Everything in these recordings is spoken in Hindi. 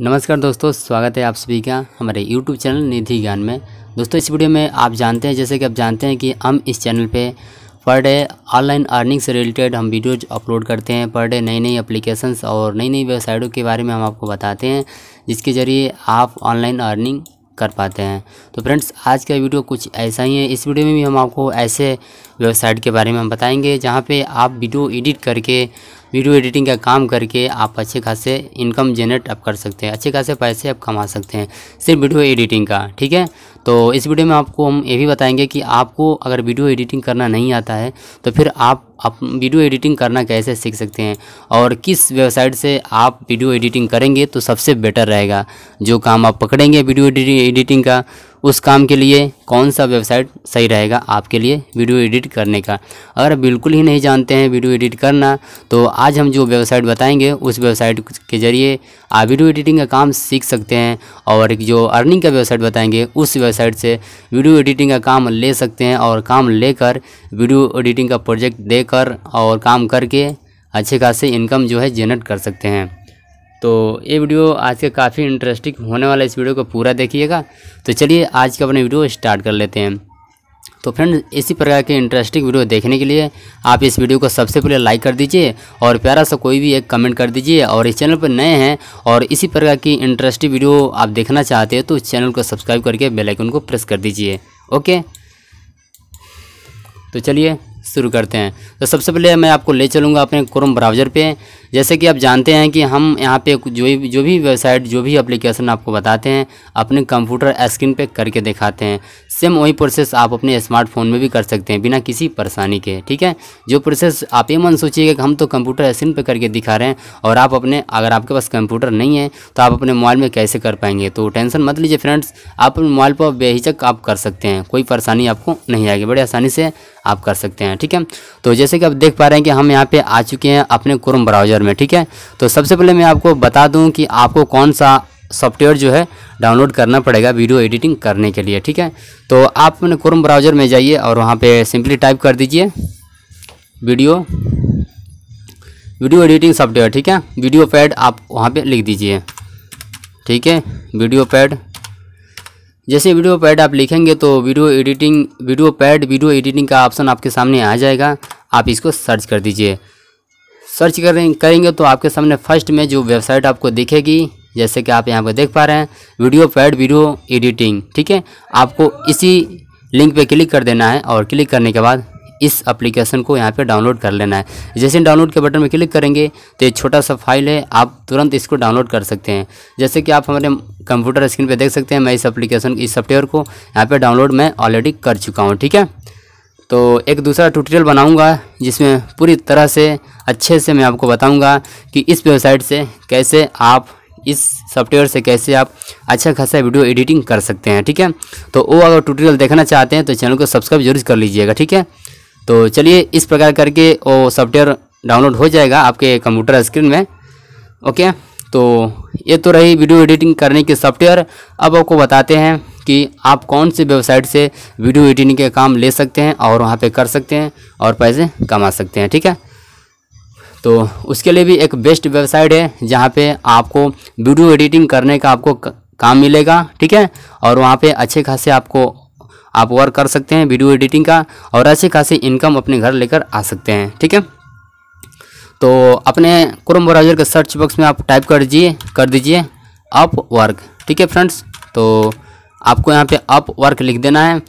नमस्कार दोस्तों स्वागत है आप सभी का हमारे YouTube चैनल निधि ज्ञान में दोस्तों इस वीडियो में आप जानते हैं जैसे कि आप जानते हैं कि हम इस चैनल पे पर डे ऑनलाइन अर्निंग से रिलेटेड हम वीडियोज अपलोड करते हैं पर डे नई नई एप्लीकेशंस और नई नई वेबसाइटों के बारे में हम आपको बताते हैं जिसके ज़रिए आप ऑनलाइन अर्निंग कर पाते हैं तो फ्रेंड्स आज का वीडियो कुछ ऐसा ही है इस वीडियो में भी हम आपको ऐसे वेबसाइट के बारे में हम बताएंगे जहाँ पे आप वीडियो एडिट करके वीडियो एडिटिंग का काम करके आप अच्छे खासे इनकम जनरेट आप कर सकते हैं अच्छे खासे पैसे आप कमा सकते हैं सिर्फ वीडियो एडिटिंग का ठीक है तो इस वीडियो में आपको हम ये भी बताएंगे कि आपको अगर वीडियो एडिटिंग करना नहीं आता है तो फिर आप आप वीडियो एडिटिंग करना कैसे सीख सकते हैं और किस वेबसाइट से आप वीडियो एडिटिंग करेंगे तो सबसे बेटर रहेगा जो काम आप पकड़ेंगे वीडियो एडिटिंग का उस काम के लिए कौन सा वेबसाइट सही रहेगा आपके लिए वीडियो एडिट करने का अगर बिल्कुल ही नहीं जानते हैं वीडियो एडिट करना तो आज हम जो वेबसाइट बताएंगे उस वेबसाइट के ज़रिए आप वीडियो एडिटिंग का काम सीख सकते हैं और जो अर्निंग का वेबसाइट बताएंगे उस वेबसाइट से वीडियो एडिटिंग का काम ले सकते हैं और काम लेकर वीडियो एडिटिंग का प्रोजेक्ट देकर और काम करके अच्छे खासे इनकम जो है जनरेट कर सकते हैं तो ये वीडियो आज का काफ़ी इंटरेस्टिंग होने वाला इस वीडियो को पूरा देखिएगा तो चलिए आज का अपने वीडियो स्टार्ट कर लेते हैं तो फ्रेंड इसी प्रकार के इंटरेस्टिंग वीडियो देखने के लिए आप इस वीडियो को सबसे पहले लाइक कर दीजिए और प्यारा सा कोई भी एक कमेंट कर दीजिए और इस चैनल पर नए हैं और इसी प्रकार की इंटरेस्टिंग वीडियो आप देखना चाहते हैं तो इस चैनल को सब्सक्राइब करके बेलाइकन को प्रेस कर दीजिए ओके तो चलिए शुरू करते हैं तो सबसे पहले मैं आपको ले चलूँगा अपने क्रोम ब्राउज़र पे जैसे कि आप जानते हैं कि हम यहाँ पे जो भी जो भी वेबसाइट जो भी एप्लीकेशन आपको बताते हैं अपने कंप्यूटर स्क्रीन पे करके दिखाते हैं सेम वही प्रोसेस आप अपने स्मार्टफोन में भी कर सकते हैं बिना किसी परेशानी के ठीक है जो प्रोसेस आप ये मन सोचिएगा कि हम तो कंप्यूटर स्क्रीन पर करके दिखा रहे हैं और आप अपने अगर आपके पास कंप्यूटर नहीं है तो आप अपने मोबाइल में कैसे कर पाएंगे तो टेंशन मत लीजिए फ्रेंड्स आप अपने मोबाइल पर बेहिचक आप कर सकते हैं कोई परेशानी आपको नहीं आएगी बड़े आसानी से आप कर सकते हैं ठीक है तो जैसे कि आप देख पा रहे हैं कि हम यहाँ पे आ चुके हैं अपने क्रोम ब्राउज़र में ठीक है तो सबसे पहले मैं आपको बता दूँ कि आपको कौन सा सॉफ्टवेयर जो है डाउनलोड करना पड़ेगा वीडियो एडिटिंग करने के लिए ठीक है तो आप अपने क्रोम ब्राउज़र में जाइए और वहाँ पर सिंपली टाइप कर दीजिए वीडियो वीडियो एडिटिंग सॉफ्टवेयर ठीक है वीडियो पैड आप वहाँ पे लिख दीजिए ठीक है वीडियो पैड जैसे वीडियो पैड आप लिखेंगे तो video editing video pad video editing का ऑप्शन आपके सामने आ जाएगा आप इसको सर्च कर दीजिए सर्च करें करेंगे तो आपके सामने फर्स्ट में जो वेबसाइट आपको दिखेगी जैसे कि आप यहाँ पर देख पा रहे हैं वीडियो पैड वीडियो एडिटिंग ठीक है आपको इसी लिंक पे क्लिक कर देना है और क्लिक करने के बाद इस एप्लीकेशन को यहाँ पे डाउनलोड कर लेना है जैसे डाउनलोड के बटन में क्लिक करेंगे तो ये छोटा सा फाइल है आप तुरंत इसको डाउनलोड कर सकते हैं जैसे कि आप हमारे कंप्यूटर स्क्रीन पे देख सकते हैं मैं इस एप्लीकेशन इस सॉफ्टवेयर को यहाँ पे डाउनलोड मैं ऑलरेडी कर चुका हूँ ठीक है तो एक दूसरा ट्यूटोरियल बनाऊँगा जिसमें पूरी तरह से अच्छे से मैं आपको बताऊँगा कि इस वेबसाइट से कैसे आप इस सॉफ्टवेयर से कैसे आप अच्छा खासा वीडियो एडिटिंग कर सकते हैं ठीक है तो वो अगर ट्यूटोरियल देखना चाहते हैं तो चैनल को सब्सक्राइब जरूर कर लीजिएगा ठीक है तो चलिए इस प्रकार करके वो सॉफ्टवेयर डाउनलोड हो जाएगा आपके कंप्यूटर स्क्रीन में ओके तो ये तो रही वीडियो एडिटिंग करने के सॉफ्टवेयर अब आपको बताते हैं कि आप कौन सी वेबसाइट से वीडियो एडिटिंग के काम ले सकते हैं और वहाँ पे कर सकते हैं और पैसे कमा सकते हैं ठीक है तो उसके लिए भी एक बेस्ट वेबसाइट है जहाँ पे आपको वीडियो एडिटिंग करने का आपको काम मिलेगा ठीक है और वहाँ पे अच्छे खासे आपको आप वर्क कर सकते हैं वीडियो एडिटिंग का और ऐसे खासी इनकम अपने घर लेकर आ सकते हैं ठीक है तो अपने क्रोम ब्राउजर के सर्च बॉक्स में आप टाइप कर दीजिए कर दीजिए अप वर्क ठीक है फ्रेंड्स तो आपको यहाँ पे अप वर्क लिख देना है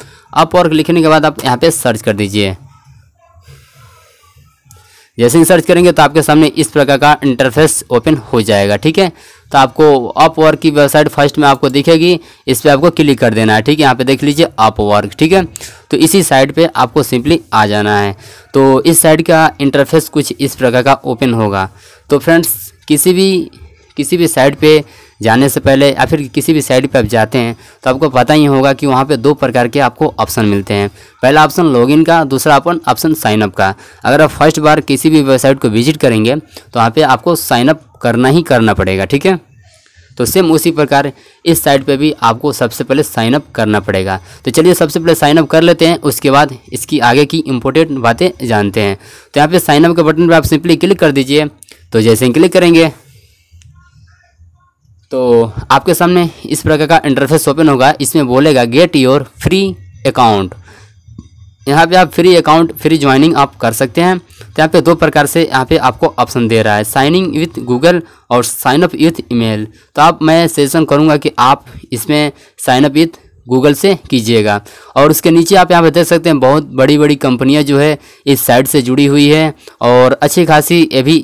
अप वर्क लिखने के बाद आप यहाँ पे सर्च कर दीजिए जैसे ही सर्च करेंगे तो आपके सामने इस प्रकार का इंटरफेस ओपन हो जाएगा ठीक है तो आपको अप वर्क की वेबसाइट फर्स्ट में आपको दिखेगी इस पर आपको क्लिक कर देना है ठीक है यहाँ पे देख लीजिए अप वर्क ठीक है तो इसी साइड पे आपको सिंपली आ जाना है तो इस साइड का इंटरफेस कुछ इस प्रकार का ओपन होगा तो फ्रेंड्स किसी भी किसी भी साइड पे जाने से पहले या फिर किसी भी साइड पे आप जाते हैं तो आपको पता ही होगा कि वहाँ पे दो प्रकार के आपको ऑप्शन मिलते हैं पहला ऑप्शन लॉगिन का दूसरा अपन ऑप्शन साइनअप का अगर आप फर्स्ट बार किसी भी वेबसाइट को विजिट करेंगे तो वहाँ पे आपको साइनअप करना ही करना पड़ेगा ठीक है तो सेम उसी प्रकार इस साइड पे भी आपको सबसे पहले साइन अप करना पड़ेगा तो चलिए सबसे पहले साइन अप कर लेते हैं उसके बाद इसकी आगे की इम्पोर्टेंट बातें जानते हैं तो यहाँ पे साइन अप के बटन पे आप सिंपली क्लिक कर दीजिए तो जैसे ही क्लिक करेंगे तो आपके सामने इस प्रकार का इंटरफेस ओपन होगा इसमें बोलेगा गेट योर फ्री अकाउंट यहाँ पे आप फ्री अकाउंट फ्री ज्वाइनिंग आप कर सकते हैं तो यहाँ पे दो प्रकार से यहाँ पे आपको ऑप्शन दे रहा है साइनिंग विथ गूगल और साइन अप विथ ईमेल तो आप मैं सजेशन करूँगा कि आप इसमें साइन अप विथ गूगल से कीजिएगा और उसके नीचे आप यहाँ पे देख सकते हैं बहुत बड़ी बड़ी कंपनियाँ जो है इस साइट से जुड़ी हुई है और अच्छी खासी ये भी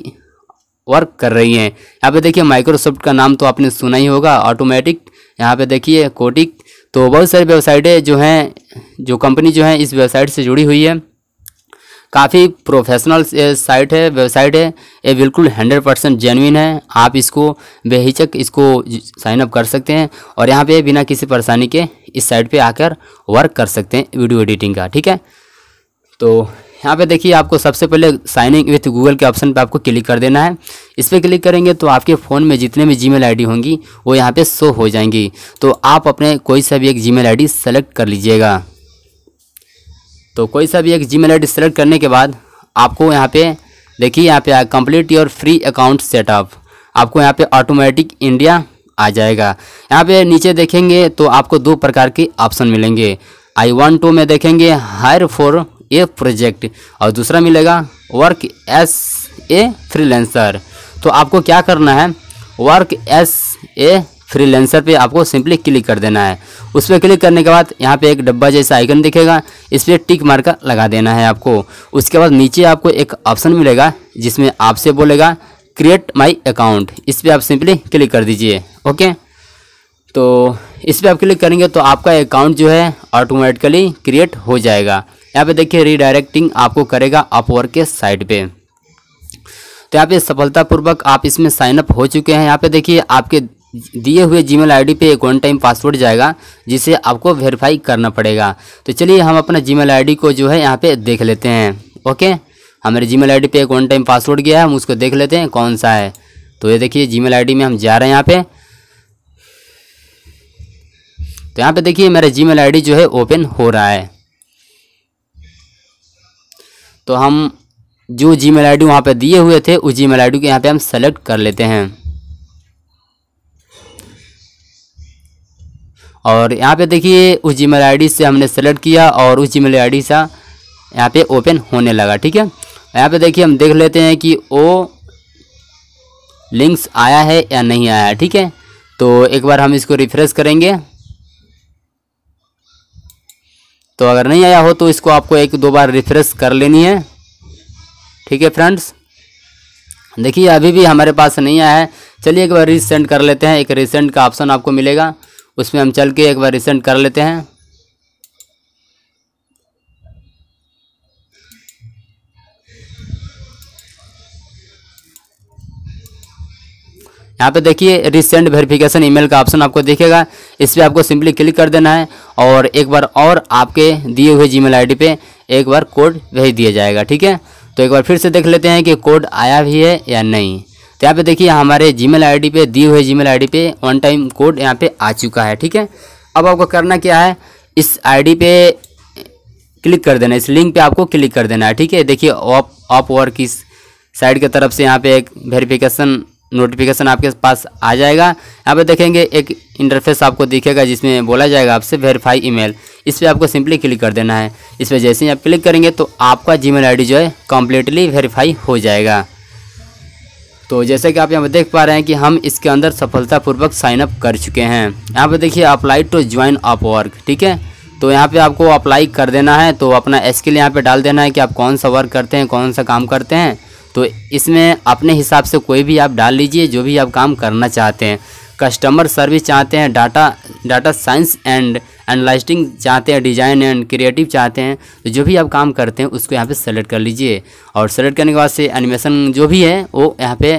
वर्क कर रही हैं यहाँ पे देखिए माइक्रोसॉफ्ट का नाम तो आपने सुना ही होगा ऑटोमेटिक यहाँ पे देखिए कोटिक तो बहुत सारी वेबसाइटें जो हैं जो कंपनी जो है इस वेबसाइट से जुड़ी हुई है काफ़ी प्रोफेशनल साइट है वेबसाइट है ये बिल्कुल हंड्रेड परसेंट जेनविन है आप इसको बेहिचक इसको साइन अप कर सकते हैं और यहाँ पे बिना किसी परेशानी के इस साइट पे आकर वर्क कर सकते हैं वीडियो एडिटिंग का ठीक है तो यहाँ पे देखिए आपको सबसे पहले साइनिंग विथ गूगल के ऑप्शन पे आपको क्लिक कर देना है इस पर क्लिक करेंगे तो आपके फ़ोन में जितने भी जीमेल आईडी होंगी वो यहाँ पे शो हो जाएंगी तो आप अपने कोई सा भी एक जीमेल आईडी सेलेक्ट कर लीजिएगा तो कोई सा भी एक जीमेल आईडी सेलेक्ट करने के बाद आपको यहाँ पे देखिए यहाँ पे complete your free account setup आपको यहाँ पर ऑटोमेटिक इंडिया आ जाएगा यहाँ पर नीचे देखेंगे तो आपको दो प्रकार के ऑप्शन मिलेंगे आई वन टू में देखेंगे हायर फॉर ए प्रोजेक्ट और दूसरा मिलेगा वर्क एस ए फ्रीलेंसर तो आपको क्या करना है वर्क एस ए फ्रीलेंसर पे आपको सिंपली क्लिक कर देना है उस पर क्लिक करने के बाद यहाँ पे एक डब्बा जैसा आइकन दिखेगा इस पर टिक मार लगा देना है आपको उसके बाद नीचे आपको एक ऑप्शन मिलेगा जिसमें आपसे बोलेगा क्रिएट माई अकाउंट इस पर आप सिंपली क्लिक कर दीजिए ओके तो इस पर आप क्लिक करेंगे तो आपका अकाउंट जो है ऑटोमेटिकली क्रिएट हो जाएगा यहाँ पे देखिए रीडायरेक्टिंग आपको करेगा अपवर के साइड पे तो यहाँ पे सफलतापूर्वक आप इसमें साइन अप हो चुके हैं यहाँ पे देखिए आपके दिए हुए जीमेल आईडी पे एक वन टाइम पासवर्ड जाएगा जिसे आपको वेरीफाई करना पड़ेगा तो चलिए हम अपना जीमेल आईडी को जो है यहाँ पे देख लेते हैं ओके हमारे जीमेल आईडी पे एक वन टाइम पासवर्ड गया है हम उसको देख लेते हैं कौन सा है तो ये देखिए जीमेल आईडी में हम जा रहे हैं यहाँ पे तो यहाँ पे देखिए मेरा आई डी जो है ओपन हो रहा है तो हम जो जी मेल आई डी वहाँ पर दिए हुए थे उस जी मेल आई डी को यहाँ पर हम सेलेक्ट कर लेते हैं और यहाँ पे देखिए उस जी मेल आई डी से हमने सेलेक्ट किया और उस जी मेल आई डी सा यहाँ पे ओपन होने लगा ठीक है यहाँ पे देखिए हम देख लेते हैं कि ओ लिंक्स आया है या नहीं आया ठीक है तो एक बार हम इसको रिफ्रेश करेंगे तो अगर नहीं आया हो तो इसको आपको एक दो बार रिफ्रेश कर लेनी है ठीक है फ्रेंड्स देखिए अभी भी हमारे पास नहीं आया है चलिए एक बार रिसेंट कर लेते हैं एक रिसेंट का ऑप्शन आपको मिलेगा उसमें हम चल के एक बार रिसेंट कर लेते हैं यहाँ पे देखिए रिसेंट वेरिफिकेशन ईमेल का ऑप्शन आपको देखेगा इस पर आपको सिंपली क्लिक कर देना है और एक बार और आपके दिए हुए जीमेल आईडी पे एक बार कोड भेज दिया जाएगा ठीक है तो एक बार फिर से देख लेते हैं कि कोड आया भी है या नहीं तो यहाँ पे देखिए हमारे जी मेल पे दिए हुए जी मेल पे वन टाइम कोड यहाँ पर आ चुका है ठीक है अब आपको करना क्या है इस आई पे क्लिक कर देना इस लिंक पर आपको क्लिक कर देना है ठीक है देखिए ऑप ऑप वर्क की साइड की तरफ से यहाँ पे एक वेरिफिकेशन नोटिफिकेशन आपके पास आ जाएगा यहाँ पे देखेंगे एक इंटरफेस आपको दिखेगा जिसमें बोला जाएगा आपसे वेरीफाई ईमेल इस पर आपको सिंपली क्लिक कर देना है इस पर जैसे ही आप क्लिक करेंगे तो आपका जीमेल आईडी जो है कम्प्लीटली वेरीफाई हो जाएगा तो जैसे कि आप यहाँ पर देख पा रहे हैं कि हम इसके अंदर सफलतापूर्वक साइनअप कर चुके हैं यहाँ पर देखिए apply to join Upwork ठीक है तो यहाँ पे आपको अप्लाई कर देना है तो अपना स्किल यहाँ पे डाल देना है कि आप कौन सा वर्क करते हैं कौन सा काम करते हैं तो इसमें अपने हिसाब से कोई भी आप डाल लीजिए जो भी आप काम करना चाहते हैं कस्टमर सर्विस चाहते हैं data data science and analytics चाहते हैं डिज़ाइन एंड क्रिएटिव चाहते हैं तो जो भी आप काम करते हैं उसको यहाँ पे सेलेक्ट कर लीजिए और सेलेक्ट करने के बाद से एनिमेशन जो भी है वो यहाँ पे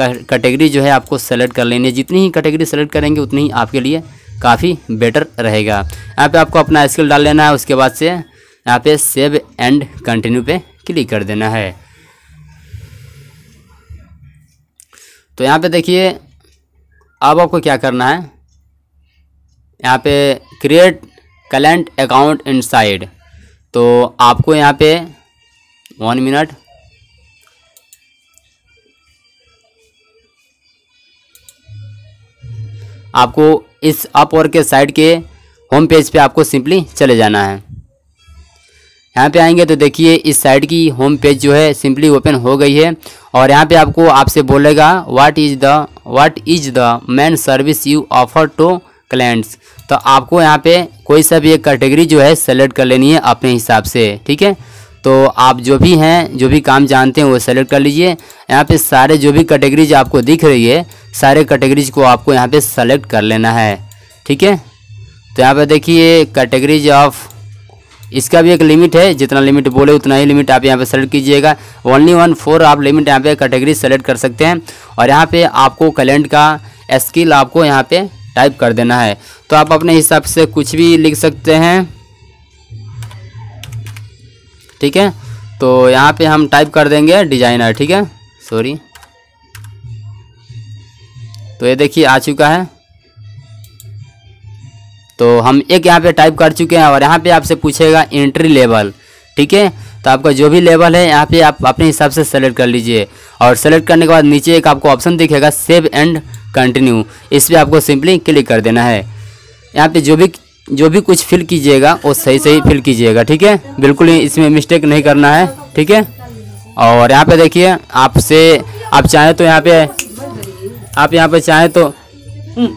कैटेगरी जो है आपको सेलेक्ट कर लेनी है जितनी ही कैटेगरी सेलेक्ट करेंगे उतनी ही आपके लिए काफ़ी बेटर रहेगा यहाँ पर आपको अपना स्किल डाल लेना है उसके बाद से यहाँ पर सेव एंड कंटिन्यू पर क्लिक कर देना है तो यहाँ पे देखिए अब आपको क्या करना है यहाँ पे क्रिएट कलेंट अकाउंट इनसाइड तो आपको यहाँ पे वन मिनट आपको इस अपवर्क के साइड के होम पेज पे आपको सिंपली चले जाना है यहाँ पे आएंगे तो देखिए इस साइड की होम पेज जो है सिंपली ओपन हो गई है और यहाँ पे आपको आपसे बोलेगा what is the what is the main service you offer to clients तो आपको यहाँ पे कोई सा भी एक कैटेगरी जो है सेलेक्ट कर लेनी है अपने हिसाब से ठीक है तो आप जो भी हैं जो भी काम जानते हैं वो सेलेक्ट कर लीजिए यहाँ पे सारे जो भी कैटेगरीज आपको दिख रही है सारे कैटेगरीज को आपको यहाँ पे सेलेक्ट कर लेना है ठीक है तो यहाँ पे देखिए कैटेगरीज ऑफ इसका भी एक लिमिट है जितना लिमिट बोले उतना ही लिमिट आप यहाँ पे सेलेक्ट कीजिएगा ओनली वन फोर आप लिमिट यहाँ पे कैटेगरी सेलेक्ट कर सकते हैं और यहाँ पे आपको कैलेंड का स्किल आपको यहाँ पे टाइप कर देना है तो आप अपने हिसाब से कुछ भी लिख सकते हैं ठीक है तो यहाँ पे हम टाइप कर देंगे डिजाइनर ठीक है सॉरी तो ये देखिए आ चुका है तो हम एक यहाँ पे टाइप कर चुके हैं और यहाँ पे आपसे पूछेगा एंट्री लेवल ठीक है तो आपका जो भी लेवल है यहाँ पे आप अपने हिसाब से सेलेक्ट कर लीजिए और सेलेक्ट करने के बाद नीचे एक आपको ऑप्शन दिखेगा सेव एंड कंटिन्यू इस पर आपको सिंपली क्लिक कर देना है यहाँ पे जो भी जो भी कुछ फिल कीजिएगा वो सही सही फिल कीजिएगा ठीक है बिल्कुल इसमें मिस्टेक नहीं करना है ठीक है और यहाँ पे देखिए आपसे आप चाहें तो यहाँ पे आप यहाँ पे चाहें तो हम्म,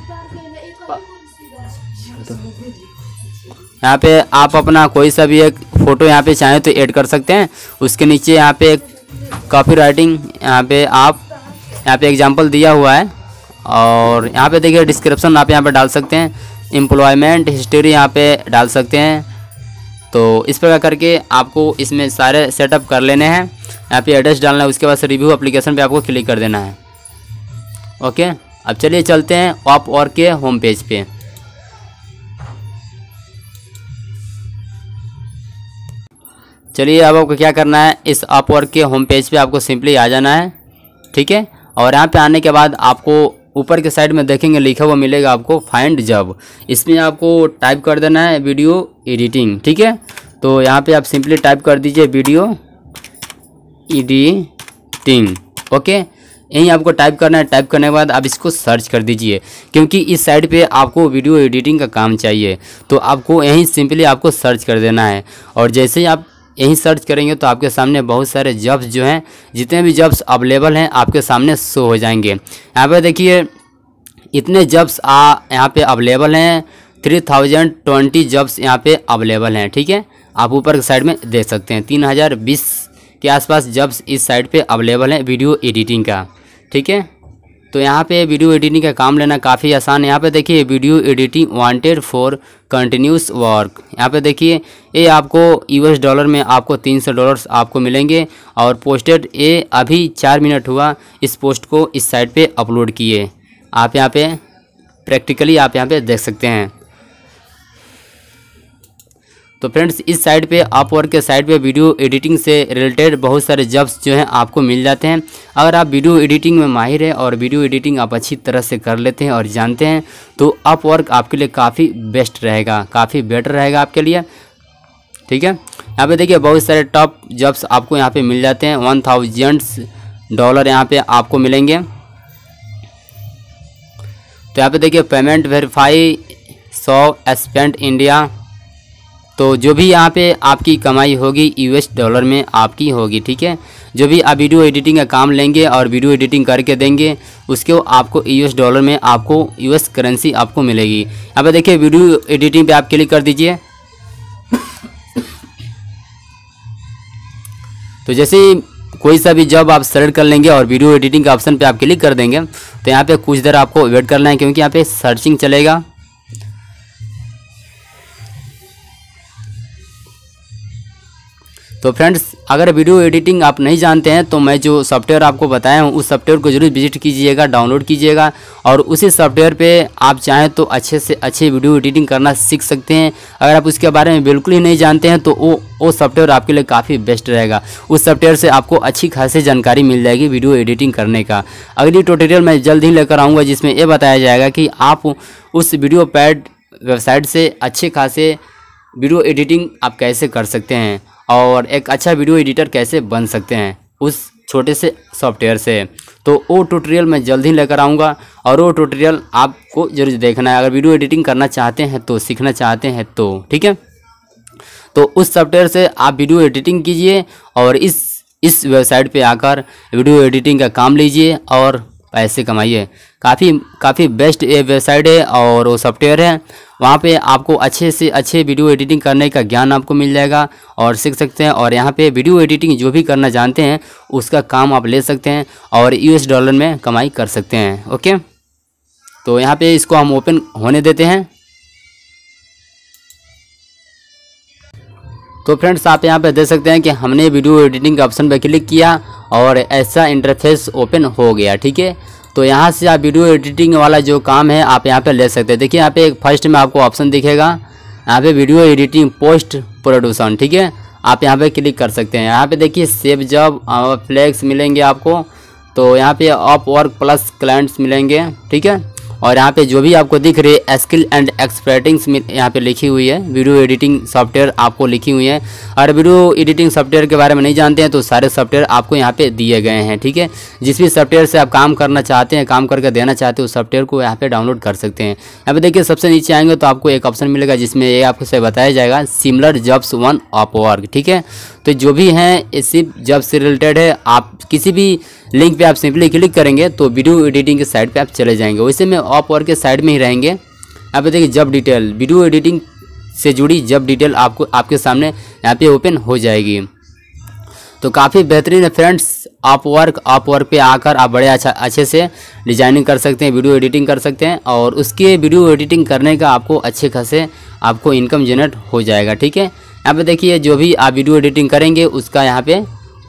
यहाँ पे आप अपना कोई सा भी एक फ़ोटो यहाँ पे चाहें तो ऐड कर सकते हैं उसके नीचे यहाँ पे एक कापी राइटिंग यहाँ पे आप यहाँ पे एग्जांपल दिया हुआ है और यहाँ पे देखिए डिस्क्रिप्शन आप यहाँ पे डाल सकते हैं एम्प्लॉयमेंट हिस्ट्री यहाँ पे डाल सकते हैं तो इस प्रकार करके आपको इसमें सारे सेटअप कर लेने हैं यहाँ पे एड्रेस डालना है उसके बाद रिव्यू अप्लीकेशन पर आपको क्लिक कर देना है ओके अब चलिए चलते हैं ऑप और के होम पेज पे चलिए अब आपको क्या करना है इस अपवर्क के होम पेज पे आपको सिंपली आ जाना है ठीक है और यहाँ पे आने के बाद आपको ऊपर के साइड में देखेंगे लिखा हुआ मिलेगा आपको फाइंड जब इसमें आपको टाइप कर देना है वीडियो एडिटिंग ठीक है तो यहाँ पे आप सिंपली टाइप कर दीजिए वीडियो एडिटिंग ओके यहीं आपको टाइप करना है टाइप करने के बाद आप इसको सर्च कर दीजिए क्योंकि इस साइड पे आपको वीडियो एडिटिंग का काम चाहिए तो आपको यहीं सिंपली आपको सर्च कर देना है और जैसे ही आप यहीं सर्च करेंगे तो आपके सामने बहुत सारे जॉब्स जो हैं जितने भी जॉब्स अवेलेबल हैं आपके सामने शो हो जाएंगे यहाँ पर देखिए इतने जॉब्स आ यहाँ पे अवेलेबल हैं थ्री थाउजेंड ट्वेंटी जॉब्स यहाँ पे अवेलेबल हैं ठीक है आप ऊपर के साइड में देख सकते हैं तीन हज़ार बीस के आसपास जॉब्स इस साइड पे अवेलेबल हैं वीडियो एडिटिंग का ठीक है तो यहाँ पे वीडियो एडिटिंग का काम लेना काफ़ी आसान है यहाँ पे देखिए video editing wanted for continuous work यहाँ पे देखिए ये आपको यूएस डॉलर में आपको तीन सौ डॉलर्स आपको मिलेंगे और पोस्टेड ये अभी चार मिनट हुआ इस पोस्ट को इस साइट पे अपलोड किए आप यहाँ पे प्रैक्टिकली आप यहाँ पे देख सकते हैं तो फ्रेंड्स इस साइड पे आप के साइड पे वीडियो एडिटिंग से रिलेटेड बहुत सारे जॉब्स जो हैं आपको मिल जाते हैं अगर आप वीडियो एडिटिंग में माहिर हैं और वीडियो एडिटिंग आप अच्छी तरह से कर लेते हैं और जानते हैं तो अपवर्क वर्क आपके लिए काफ़ी बेस्ट रहेगा काफ़ी बेटर रहेगा आपके लिए ठीक है यहाँ पे देखिए बहुत सारे टॉप जॉब्स आपको यहाँ पर मिल जाते हैं वन थाउजेंड्स डॉलर यहाँ पर आपको मिलेंगे तो यहाँ पर देखिए पेमेंट वेरीफाई सौ स्पेंट इंडिया तो जो भी यहाँ पे आपकी कमाई होगी यूएस डॉलर में आपकी होगी ठीक है जो भी आप वीडियो एडिटिंग का काम लेंगे और वीडियो एडिटिंग करके देंगे उसके आपको यूएस डॉलर में आपको यूएस करेंसी आपको मिलेगी यहाँ पे देखिए वीडियो एडिटिंग पे आप क्लिक कर दीजिए तो जैसे कोई सा भी जॉब आप सर्च कर लेंगे और वीडियो एडिटिंग के ऑप्शन पर आप क्लिक कर देंगे तो यहाँ पर कुछ देर आपको वेट करना है क्योंकि यहाँ पर सर्चिंग चलेगा तो फ्रेंड्स अगर वीडियो एडिटिंग आप नहीं जानते हैं तो मैं जो सॉफ्टवेयर आपको बताया हूँ उस सॉफ्टवेयर को जरूर विजिट कीजिएगा डाउनलोड कीजिएगा और उसी सॉफ्टवेयर पे आप चाहें तो अच्छे से अच्छे वीडियो एडिटिंग करना सीख सकते हैं अगर आप उसके बारे में बिल्कुल ही नहीं जानते हैं तो वो वो सॉफ्टवेयर आपके लिए काफ़ी बेस्ट रहेगा उस सॉफ्टवेयर से आपको अच्छी खासी जानकारी मिल जाएगी वीडियो एडिटिंग करने का अगली ट्यूटोरियल मैं जल्द ही लेकर आऊँगा जिसमें यह बताया जाएगा कि आप उस वीडियो पैड वेबसाइट से अच्छे खासे वीडियो एडिटिंग आप कैसे कर सकते हैं और एक अच्छा वीडियो एडिटर कैसे बन सकते हैं उस छोटे से सॉफ्टवेयर से तो वो ट्यूटोरियल मैं जल्द ही लेकर आऊँगा और वो ट्यूटोरियल आपको जरूर देखना है अगर वीडियो एडिटिंग करना चाहते हैं तो सीखना चाहते हैं तो ठीक है तो उस सॉफ्टवेयर से आप वीडियो एडिटिंग कीजिए और इस इस वेबसाइट पे आकर वीडियो एडिटिंग का काम लीजिए और पैसे कमाइए काफ़ी काफ़ी बेस्ट ये वेबसाइट है और वो सॉफ्टवेयर है वहाँ पे आपको अच्छे से अच्छे वीडियो एडिटिंग करने का ज्ञान आपको मिल जाएगा और सीख सकते हैं और यहाँ पे वीडियो एडिटिंग जो भी करना जानते हैं उसका काम आप ले सकते हैं और यूएस डॉलर में कमाई कर सकते हैं ओके तो यहाँ पे इसको हम ओपन होने देते हैं तो फ्रेंड्स आप यहाँ पे देख सकते हैं कि हमने वीडियो एडिटिंग का ऑप्शन पर क्लिक किया और ऐसा इंटरफेस ओपन हो गया ठीक है तो यहाँ से आप वीडियो एडिटिंग वाला जो काम है आप यहाँ पे ले सकते हैं देखिए यहाँ पे एक फर्स्ट में आपको ऑप्शन दिखेगा यहाँ पे वीडियो एडिटिंग पोस्ट प्रोडक्शन ठीक है आप यहाँ पे क्लिक कर सकते हैं यहाँ पे देखिए सेव जॉब फ्लैक्स मिलेंगे आपको तो यहाँ पे ऑफ वर्क प्लस क्लाइंट्स मिलेंगे ठीक है और यहाँ पे जो भी आपको दिख रही है स्किल एंड एक्सपर्टिंग्स में यहाँ पे लिखी हुई है वीडियो एडिटिंग सॉफ्टवेयर आपको लिखी हुई है और वीडियो एडिटिंग सॉफ्टवेयर के बारे में नहीं जानते हैं तो सारे सॉफ्टवेयर आपको यहाँ पे दिए गए हैं ठीक है जिस भी सॉफ्टवेयर से आप काम करना चाहते हैं काम करके देना चाहते हैं उस सॉफ्टवेयर को यहाँ पर डाउनलोड कर सकते हैं यहाँ पे देखिए सबसे नीचे आएंगे तो आपको एक ऑप्शन मिलेगा जिसमें ये आपको बताया जाएगा similar jobs on Upwork ठीक है तो जो भी हैं इसी जॉब से रिलेटेड है आप किसी भी लिंक पे आप सिंपली क्लिक करेंगे तो वीडियो एडिटिंग के साइड पे आप चले जाएंगे वैसे में ऑप वर्क के साइड में ही रहेंगे आप देखिए जॉब डिटेल वीडियो एडिटिंग से जुड़ी जब डिटेल आपको आपके सामने यहाँ पे ओपन हो जाएगी तो काफ़ी बेहतरीन है फ्रेंड्स आप वर्क आप वर्क पे आकर आप बड़े अच्छा अच्छे से डिजाइनिंग कर सकते हैं वीडियो एडिटिंग कर सकते हैं और उसके वीडियो एडिटिंग करने का आपको अच्छे खासे आपको इनकम जनरेट हो जाएगा ठीक है यहाँ पे देखिए जो भी आप वीडियो एडिटिंग करेंगे उसका यहाँ पे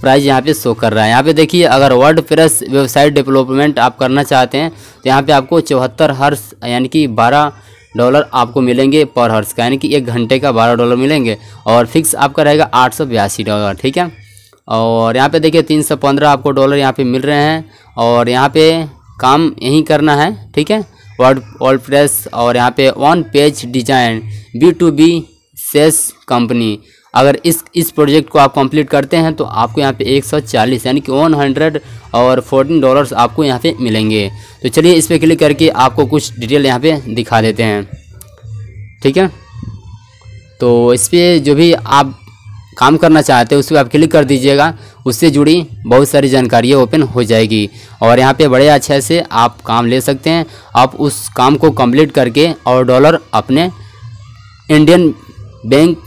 प्राइस यहाँ पे शो कर रहा है यहाँ पे देखिए अगर वर्ड प्रेस वेबसाइट डेवलपमेंट आप करना चाहते हैं तो यहाँ पे आपको चौहत्तर हर्स यानी कि बारह डॉलर आपको मिलेंगे पर हर्स का यानी कि एक घंटे का बारह डॉलर मिलेंगे और फिक्स आपका रहेगा आठ सौ बयासी डॉलर ठीक है और यहाँ पर देखिए तीन सौ पंद्रह आपको डॉलर यहाँ पर मिल रहे हैं और यहाँ पर काम यहीं करना है ठीक है वर्ड वर्ल्ड प्रेस और यहाँ पे one page design B to B SaaS company अगर इस इस प्रोजेक्ट को आप कंप्लीट करते हैं तो आपको यहाँ पे 140 यानी कि 100 और 14 डॉलर्स आपको यहाँ पे मिलेंगे तो चलिए इस पर क्लिक करके आपको कुछ डिटेल यहाँ पे दिखा देते हैं ठीक है तो इस पर जो भी आप काम करना चाहते हैं उस पर आप क्लिक कर दीजिएगा उससे जुड़ी बहुत सारी जानकारियाँ ओपन हो जाएगी और यहाँ पे बड़े अच्छे से आप काम ले सकते हैं आप उस काम को कंप्लीट करके और डॉलर अपने इंडियन बैंक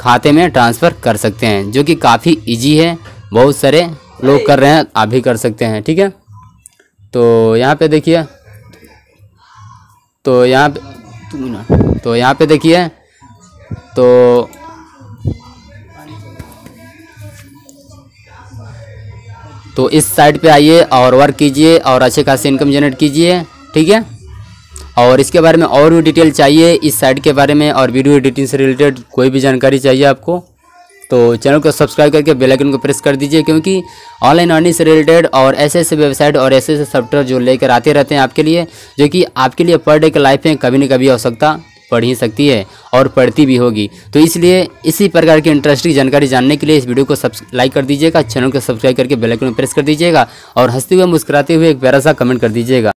खाते में ट्रांसफ़र कर सकते हैं जो कि काफ़ी इजी है बहुत सारे लोग कर रहे हैं आप भी कर सकते हैं ठीक है तो यहाँ पे देखिए तो यहाँ पे तो यहाँ पे देखिए तो तो इस साइड पे आइए और वर्क कीजिए और अच्छे खासे इनकम जनरेट कीजिए ठीक है और इसके बारे में और भी डिटेल चाहिए इस साइट के बारे में और वीडियो एडिटिंग से रिलेटेड कोई भी जानकारी चाहिए आपको तो चैनल को सब्सक्राइब करके बेल आइकन को प्रेस कर दीजिए क्योंकि ऑनलाइन अर्निंग से रिलेटेड और ऐसे ऐसे वेबसाइट और ऐसे ऐसे सॉफ्टवेयर जो लेकर आते रहते हैं आपके लिए जो कि आपके लिए पर डे के लाइफ में कभी ना कभी आवश्यकता पढ़ ही सकती है और पढ़ती भी होगी तो इसलिए इसी प्रकार की इंटरेस्टिंग जानकारी जानने के लिए इस वीडियो को सब लाइक कर दीजिएगा चैनल को सब्सक्राइब करके बेल आइकन प्रेस कर दीजिएगा और हंसते हुए मुस्कुराते हुए एक प्यारा सा कमेंट कर दीजिएगा